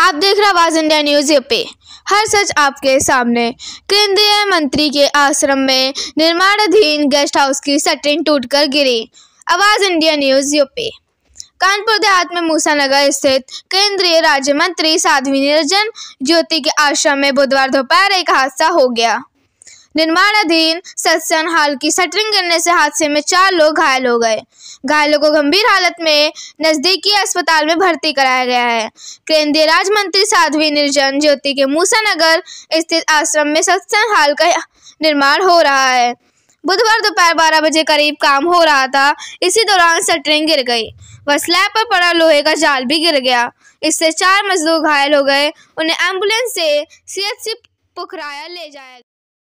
आप देख रहे आवाज इंडिया न्यूज यूपी हर सच आपके सामने केंद्रीय मंत्री के आश्रम में निर्माणाधीन गेस्ट हाउस की सटरिंग टूटकर गिरी आवाज इंडिया न्यूज यूपी कानपुर देहात में मूसा नगर स्थित केंद्रीय राज्य मंत्री साध्वी निरंजन ज्योति के आश्रम में बुधवार दोपहर एक हादसा हो गया निर्माणाधीन सत्संग हॉल की शटरिंग गिरने से हादसे में चार लोग घायल हो गए घायलों को गंभीर हालत में नजदीकी अस्पताल में भर्ती कराया गया है केंद्रीय राज्य मंत्री साध्वी निर्जन ज्योति के मूसा नगर स्थित आश्रम में सत्संग हॉल का निर्माण हो रहा है बुधवार दोपहर बारह बजे करीब काम हो रहा था इसी दौरान शटरिंग गिर गई व स्लैब पर पड़ा लोहे का जाल भी गिर गया इससे चार मजदूर घायल हो गए उन्हें एम्बुलेंस से सीएचसी पुखराया ले जाया